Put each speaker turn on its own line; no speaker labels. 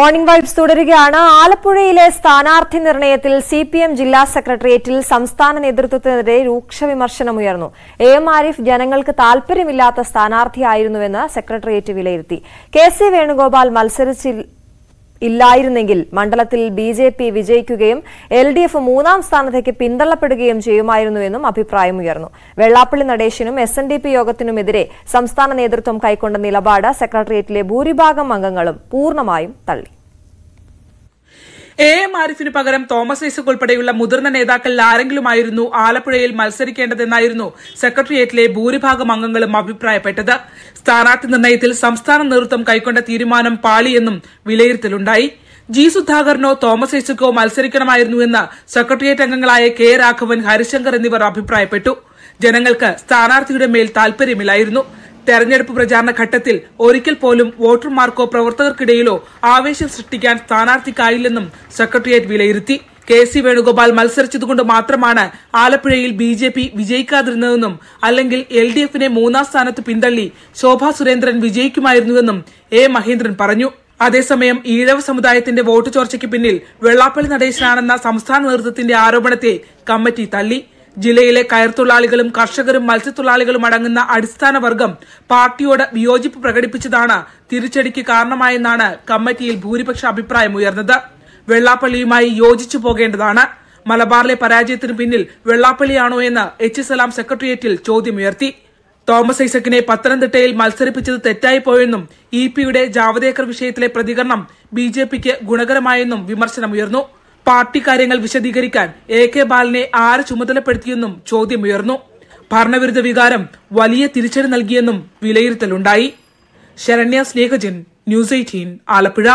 morning vibes തുടരുകയാണ് ആലപ്പുഴയിലെ സ്ഥാനാർത്ഥി നിർണയത്തിൽ സി പി എം ജില്ലാ സെക്രട്ടേറിയറ്റിൽ സംസ്ഥാന നേതൃത്വത്തിനെതിരെ രൂക്ഷ വിമർശനമുയർന്നു എ എം ആരിഫ് ജനങ്ങൾക്ക് താൽപര്യമില്ലാത്ത സ്ഥാനാർത്ഥിയായിരുന്നുവെന്ന് സെക്രട്ടേറിയറ്റ് വിലയിരുത്തി കെ സി വേണുഗോപാൽ മത്സരിച്ചില്ല ഇല്ലായിരുന്നെങ്കിൽ മണ്ഡലത്തിൽ ബി ജെ പി വിജയിക്കുകയും എൽ ഡി എഫ് മൂന്നാം സ്ഥാനത്തേക്ക് പിന്തള്ളപ്പെടുകയും ചെയ്യുമായിരുന്നുവെന്നും അഭിപ്രായമുയർന്നു വെള്ളാപ്പള്ളി നടേശനും എസ് എൻ ഡി പി യോഗത്തിനുമെതിരെ സംസ്ഥാന നേതൃത്വം കൈക്കൊണ്ട നിലപാട് സെക്രട്ടേറിയറ്റിലെ ഭൂരിഭാഗം അംഗങ്ങളും പൂർണ്ണമായും തള്ളി
എ എം ആരിഫിന് പകരം തോമസ് ഐസക് ഉൾപ്പെടെയുള്ള മുതിർന്ന നേതാക്കളിൽ ആരെങ്കിലുമായിരുന്നു ആലപ്പുഴയിൽ മത്സരിക്കേണ്ടതെന്നായിരുന്നു സെക്രട്ടേറിയറ്റിലെ ഭൂരിഭാഗം അംഗങ്ങളും അഭിപ്രായപ്പെട്ടത് സ്ഥാനാർത്ഥി നിർണയത്തിൽ സംസ്ഥാന നേതൃത്വം കൈക്കൊണ്ട തീരുമാനം പാളിയെന്നും വിലയിരുത്തലുണ്ടായി ജി സുധാകരനോ തോമസ് ഐസക്കോ മത്സരിക്കണമായിരുന്നുവെന്ന് സെക്രട്ടേറിയറ്റ് അംഗങ്ങളായ കെ രാഘവൻ ഹരിശങ്കർ എന്നിവർ അഭിപ്രായപ്പെട്ടു ജനങ്ങൾക്ക് സ്ഥാനാർത്ഥിയുടെ മേൽ താൽപര്യമില്ലായിരുന്നു തെരഞ്ഞെടുപ്പ് പ്രചാരണ ഘട്ടത്തിൽ ഒരിക്കൽ പോലും വോട്ടർമാർക്കോ പ്രവർത്തകർക്കിടയിലോ ആവേശം സൃഷ്ടിക്കാൻ സ്ഥാനാർത്ഥിക്കായില്ലെന്നും സെക്രട്ടേറിയറ്റ് വിലയിരുത്തി കെ സി വേണുഗോപാൽ മത്സരിച്ചതുകൊണ്ട് മാത്രമാണ് ആലപ്പുഴയിൽ ബി ജെ പി വിജയിക്കാതിരുന്നതെന്നും അല്ലെങ്കിൽ എൽ ഡി എഫിനെ മൂന്നാം സ്ഥാനത്ത് പിന്തള്ളി ശോഭാ സുരേന്ദ്രൻ വിജയിക്കുമായിരുന്നുവെന്നും എ മഹേന്ദ്രൻ പറഞ്ഞു അതേസമയം ഈഴവ സമുദായത്തിന്റെ വോട്ട് ചോർച്ചയ്ക്ക് പിന്നിൽ വെള്ളാപ്പള്ളി നടേശനാണെന്ന സംസ്ഥാന നേതൃത്വത്തിന്റെ ആരോപണത്തെ കമ്മിറ്റി തള്ളി ജില്ലയിലെ കയർത്തൊഴിലാളികളും കർഷകരും മത്സ്യത്തൊഴിലാളികളും അടങ്ങുന്ന അടിസ്ഥാന വർഗം പാർട്ടിയോട് വിയോജിപ്പ് പ്രകടിപ്പിച്ചതാണ് തിരിച്ചടിക്ക് കാരണമായെന്നാണ് കമ്മിറ്റിയിൽ ഭൂരിപക്ഷ അഭിപ്രായം ഉയർന്നത് വെള്ളാപ്പള്ളിയുമായി യോജിച്ചു പോകേണ്ടതാണ് മലബാറിലെ പരാജയത്തിന് പിന്നിൽ വെള്ളാപ്പള്ളിയാണോ എന്ന് എച്ച് സലാം സെക്രട്ടേറിയറ്റിൽ ചോദ്യമുയർത്തി തോമസ് ഐസക്കിനെ പത്തനംതിട്ടയിൽ മത്സരിപ്പിച്ചത് തെറ്റായി പോയെന്നും ഇ പിയുടെ ജാവദേക്കർ വിഷയത്തിലെ പ്രതികരണം ബി ജെ പിക്ക് ഗുണകരമായെന്നും വിമർശനമുയർന്നു പാർട്ടി കാര്യങ്ങൾ വിശദീകരിക്കാൻ എ കെ ബാലനെ ആര് ചുമതലപ്പെടുത്തിയെന്നും ചോദ്യമുയർന്നു ഭരണവിരുദ്ധ വികാരം വലിയ തിരിച്ചടി നൽകിയെന്നും വിലയിരുത്തലുണ്ടായി ശരണ്യ സ്നേഹജൻ ന്യൂസ് എയ്റ്റീൻ ആലപ്പുഴ